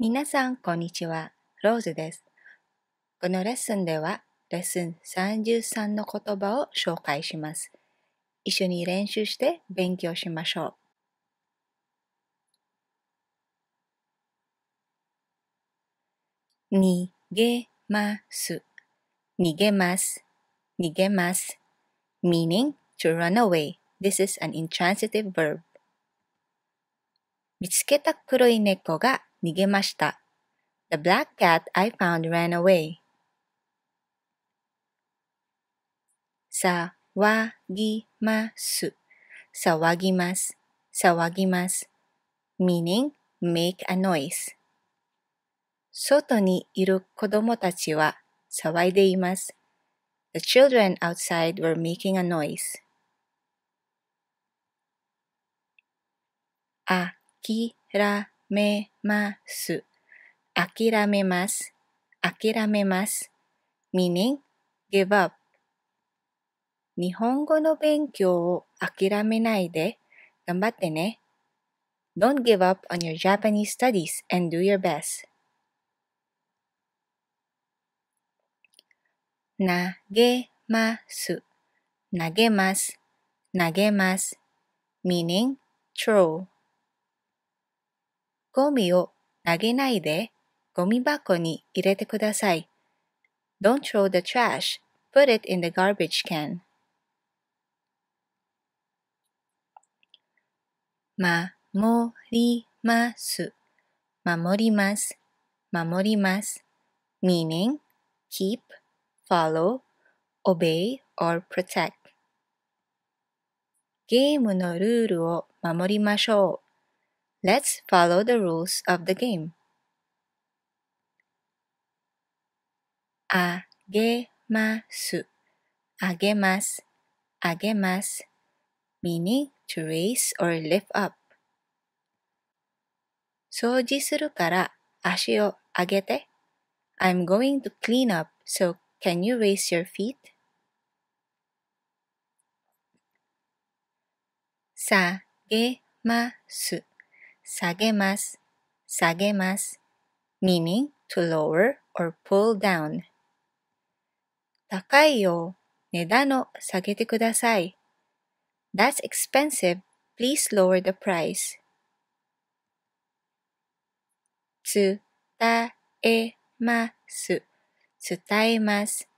みなさん、こんにちは。ローズです。このレッスンでは、レッスン33の言葉を紹介します。一緒に練習して勉強しましょう。逃げます。逃げます。逃げます。meaning to run away. This is an intransitive verb. 見つけた黒い猫が逃げました。The black cat I found ran away. 騒ぎます。騒ぎます。騒ぎます。meaning make a noise. 外にいる子供たちは騒いでいます。The children outside were making a noise. あきらめます。諦めます。諦めます。meaning give up 日本語の勉強を諦めないで頑張ってね。Don't give up on your Japanese studies and do your best. 投げます。投げます。投げます。meaning throw ゴミを投げないでゴミ箱に入れてください。Don't throw the trash. Put it in the garbage can. ま、も、ります。守ります。守ります。meaning, keep, follow, obey or protect. ゲームのルールを守りましょう。Let's follow the rules of the game. Agemasu, agemasu, agemasu, meaning to raise or lift up. agete. i am going to clean up, so can you raise your feet? Sagemasu. 下げます、下げます。meaning to lower or pull down. 高いよ、値段を下げてください。That's expensive, please lower the price. 伝えます、伝えます、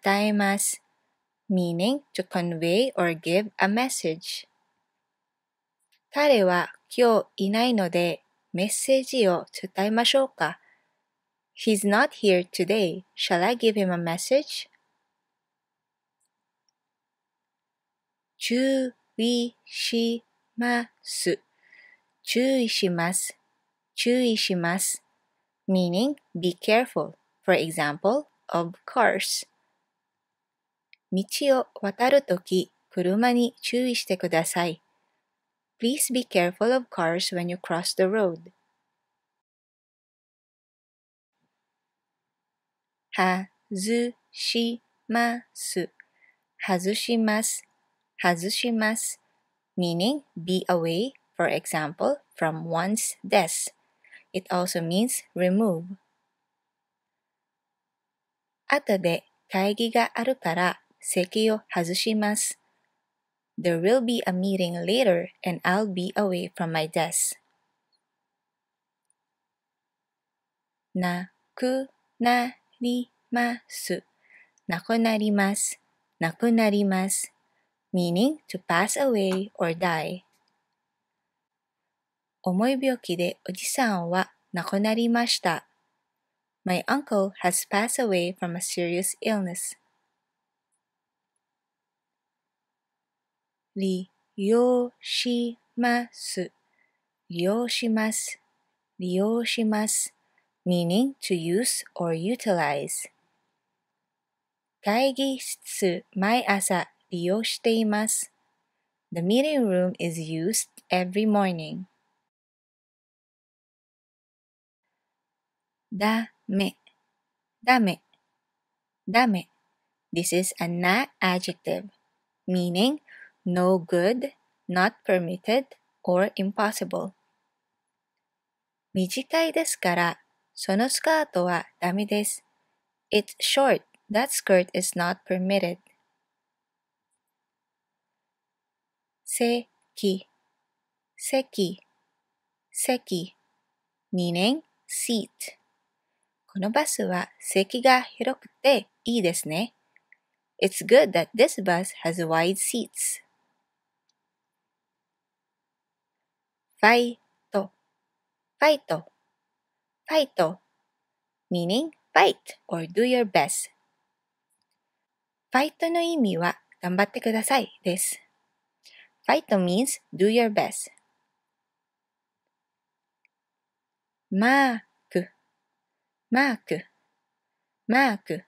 伝えます。meaning to convey or give a message. 彼は今日いないのでメッセージを伝えましょうか ?He's not here today. Shall I give him a message? 注意します。注意します。注意します。meaning be careful. For example, of course. 道を渡るとき、車に注意してください。Please be careful of cars when you cross the road. Hazushimasu. Hazushimasu. Hazushimasu. Meaning be away, for example, from one's desk. It also means remove. 後で会議があるから席を外します。there will be a meeting later and I'll be away from my desk. Na ku narimasu. Meaning to pass away or die. 重い病気でおじさんは亡くなりました. My uncle has passed away from a serious illness. 利用します。利用します。利用します。meaning to use or utilize. 会議室毎朝利用しています。The meeting room is used every morning. This is a an adjective meaning no good, not permitted, or impossible. 短いですから、そのスカートはダメです。It's short, that skirt is not permitted. せき、せき、せき、2年、seat。このバスは席が広くていいですね。It's good that this bus has wide seats. ファイト、ファイト、ファイト meaning fight or do your best ファイトの意味は頑張ってくださいです。fight means do your best マーク、マーク、マーク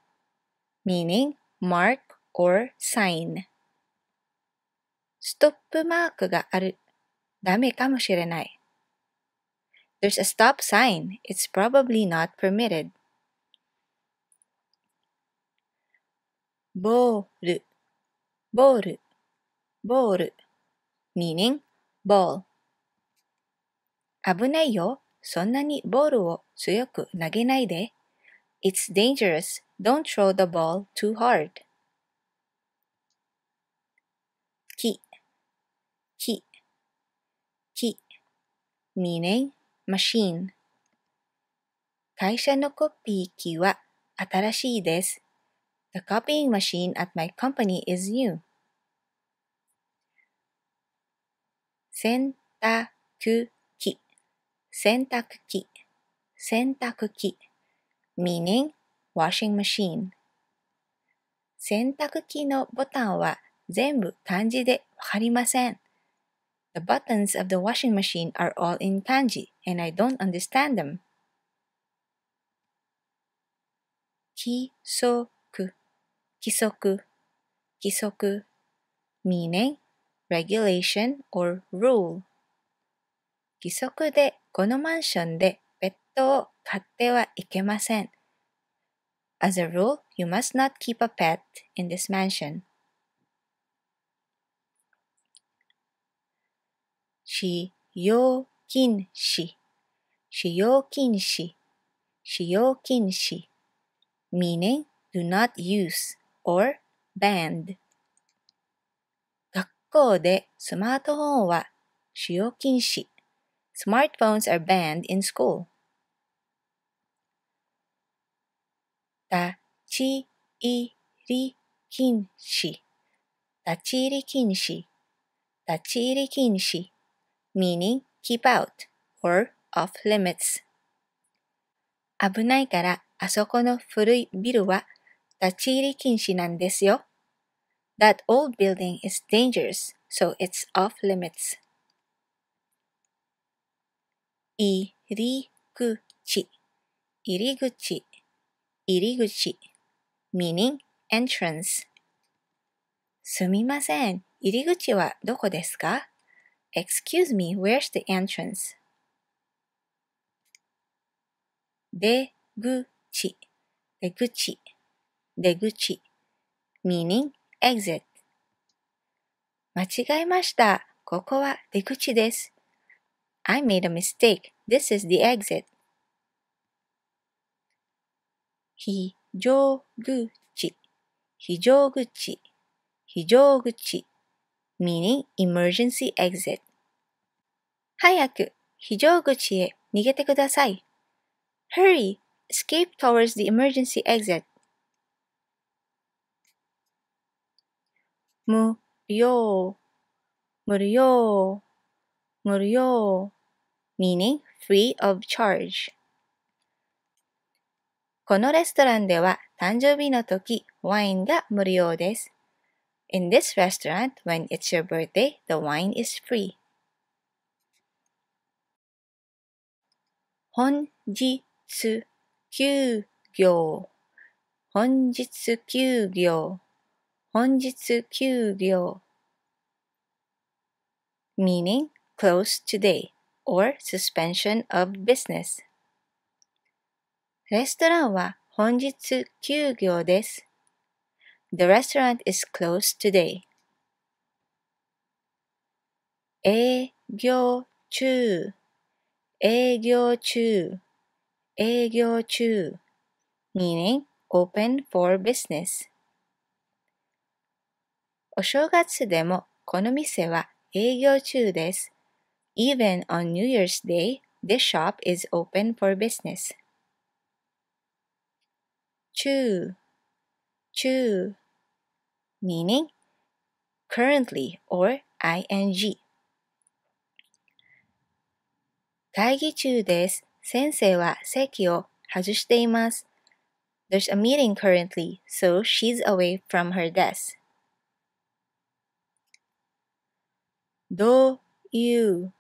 meaning mark or sign ストップマークがあるダメかもしれない。There's a stop sign. It's probably not permitted. meaning ball. 危ないよ。そんなにボールを強く投げないで。It's dangerous. Don't throw the ball too hard. meaning machine 会社のコピー機は新しいです。The copying machine at my company is new. 洗濯機洗濯機洗濯機 meaning washing machine 洗濯機のボタンは全部漢字でわかりません。The buttons of the washing machine are all in kanji, and I don't understand them. Kisoku, kisoku, kisoku, meaning regulation or rule. de, de, kono mansion katte wa As a rule, you must not keep a pet in this mansion. しようきんし、しようきんし、しよきんし。meaning, do not use or banned. 学校でスマートフォンは使用禁止。smartphones are banned in school. 立ち入り禁止、立ち入り禁止。立ち入り禁止 meaning keep out or off limits 危ないからあそこの古いビルは立ち入り禁止なんですよ。That old building is dangerous, so it's off limits. いりぐち、いりぐち、いりぐち、meaning entrance. すみません、入り口はどこですか Excuse me, where's the entrance? 出口出口出口 meaning exit 間違えました。ここは出口です。I made a mistake. This is the exit. 非常口非常口非常口 meaning emergency exit 早く、非常口へ逃げてください。Hurry, escape towards the emergency exit. 無料、無料、無料 meaning free of charge. このレストランでは誕生日の時、ワインが無料です。In this restaurant, when it's your birthday, the wine is free. 本日休業、本日休業、本日休業。meaning close today or suspension of business レストランは本日休業です。The restaurant is closed today. 営業中営業中、営業中 meaning open for business on New Year's Day, this shop is open for business. 中、中 meaning currently or ing 会議中です。先生は席を外しています。There's a meeting currently, so she's away from her desk. どういう、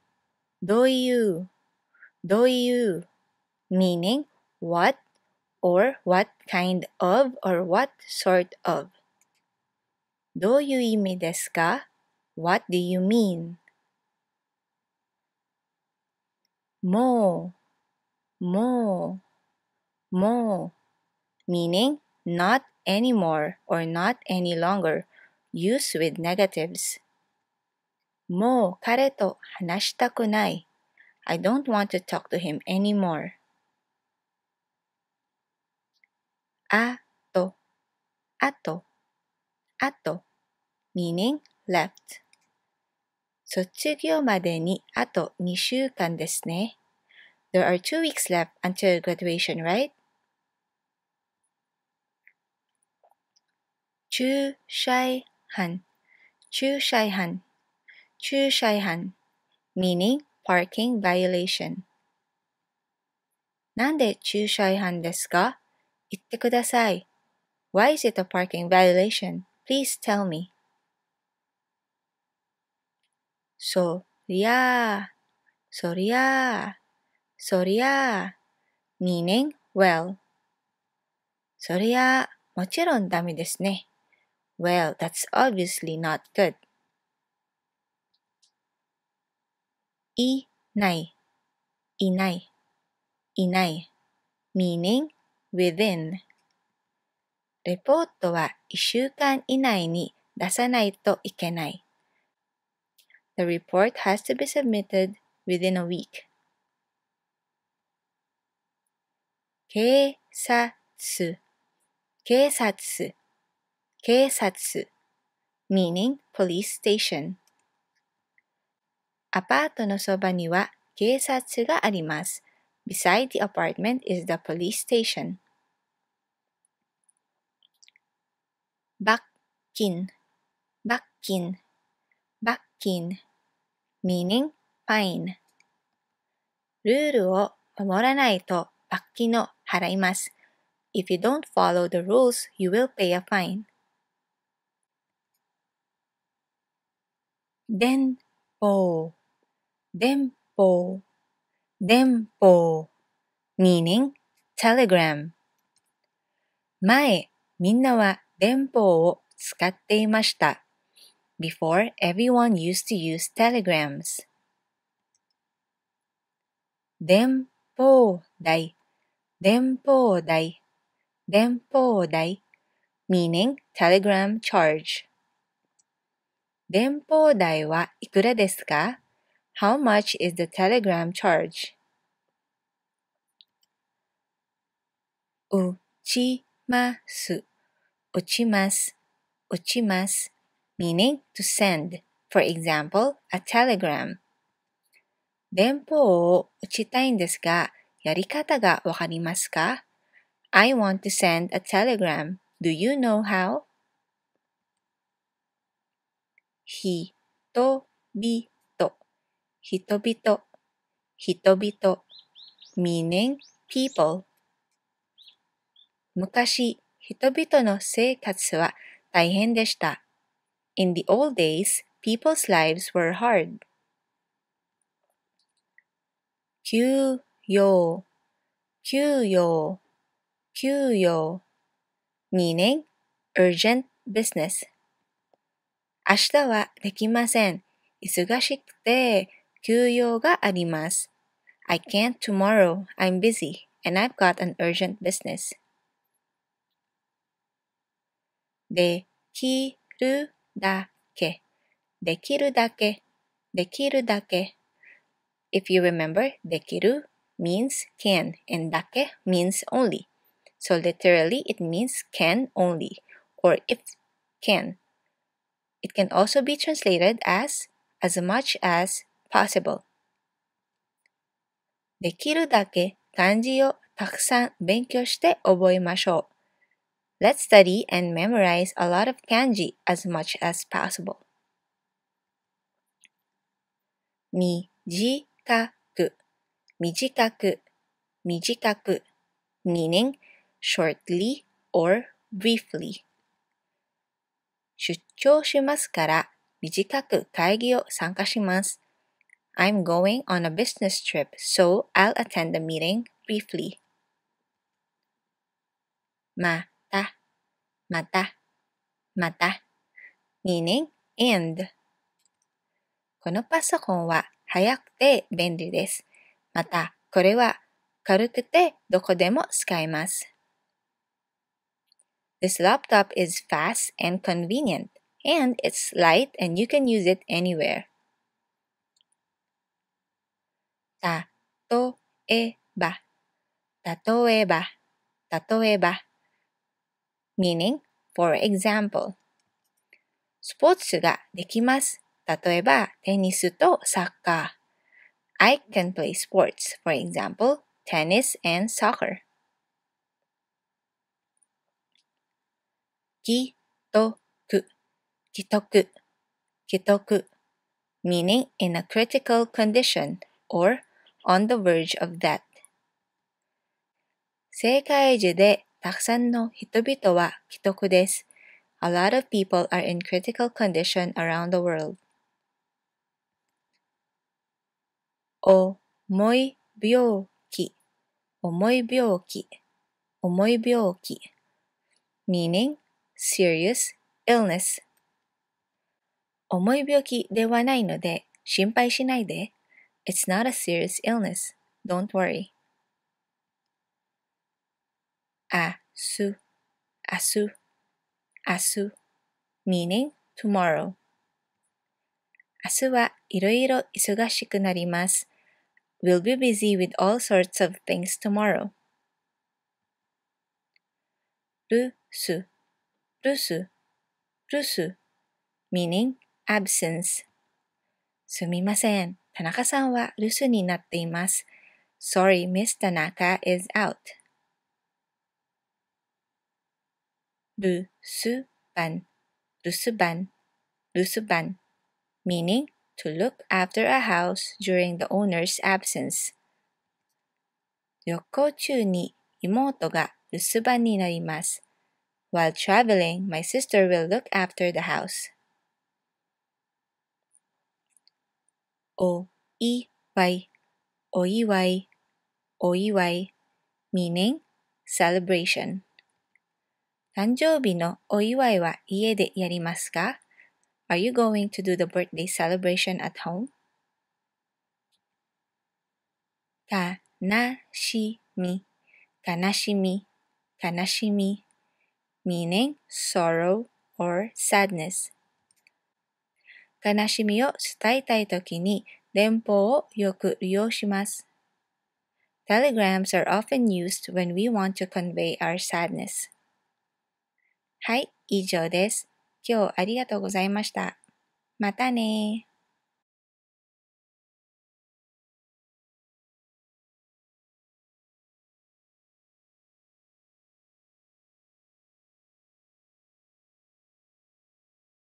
どういう、どういう meaning what or what kind of or what sort of どういう意味ですか ?What do you mean? more, more, more, meaning not anymore or not any longer, used with negatives. もう彼と話したくない。I don't want to talk to him anymore. あと、あと、あと、meaning left. 卒業までにあと2週間ですね。There are two weeks left until graduation, right? 駐車違反駐車違反駐車違反 meaning parking violation なんで駐車違反ですか言ってください。Why is it a parking violation? Please tell me. そりゃあ、そりゃあ、そりゃあ、meaning well. そりゃあ、もちろんダメですね。Well, that's obviously not good. いない、いない、いない。meaning within. レポートは1週間以内に出さないといけない。The report has to be submitted within a week. Keisatsu, keisatsu, keisatsu, meaning police station. アパートのそばには警察があります。Beside the apartment is the police station. 罰金罰金罰金 meaning fine ルールを守らないと罰金を払います。If you don't follow the rules, you will pay a fine. Then, po, then, po, meaning telegram. 前、みんなは電報を使っていました。Before, everyone used to use telegrams. Denpo dai, denpo dai, denpo dai, meaning telegram charge. Denpo dai wa ikura desu How much is the telegram charge? Uchimasu, uchimasu, uchimasu. meaning to send, for example, a telegram. 電報を打ちたいんですが、やり方がわかりますか ?I want to send a telegram. Do you know how? 人人人人人 meaning people. 昔、人々の生活は大変でした。In the old days, people's lives were hard. Kyu kyu yo, yo, kyu yo, meaning urgent business. I can can't tomorrow. I'm busy and I've got an urgent business. できるだけできるだけできるだけ If you remember, できる means can and だけ means only. So literally it means can only or if can. It can also be translated as as much as possible. できるだけ漢字をたくさん勉強して覚えましょう。Let's study and memorize a lot of kanji as much as possible. Mijikaku, mijikaku, mijikaku, meaning shortly or briefly. 出張しますから短く会議を参加します。I'm going on a business trip, so I'll attend the meeting briefly. まあまた、また meaning and このパソコンは早くて便利です。また、これは軽くてどこでも使えます。This laptop is fast and convenient, and it's light and you can use it anywhere. たとえば、たとえば、たとえば。meaning, for example スポーツができます。例えば、テニスとサッカー。I can play sports, for example, tennis and soccer. 既得、既得、既得 meaning in a critical condition or on the verge of that 正解時でたくさんの人々は既得です。A lot of people are in critical condition around the world. 重い病気、重い病気、重い病気。meaning serious illness 重い病気ではないので心配しないで。It's not a serious illness. Don't worry. asu, asu, asu, meaning tomorrow. we'll be busy with all sorts of things tomorrow. 留守、留守、留守 meaning absence. すみません。田中さんは留守になっています。Sorry, Miss Tanaka is out. るすばん、るすばん、るすばん meaning to look after a house during the owner's absence. While traveling, my sister will look after the house. お祝い、お祝い、お祝い meaning celebration. 誕生日のお祝いは家でやりますか Are you going to do the birthday celebration at home? たなしみ、悲しみ、悲しみ。meaning sorrow or sadness. 悲しみを伝えたいときに連邦をよく利用します。Telegrams are often used when we want to convey our sadness. はい、以上です。今日ありがとうございました。またね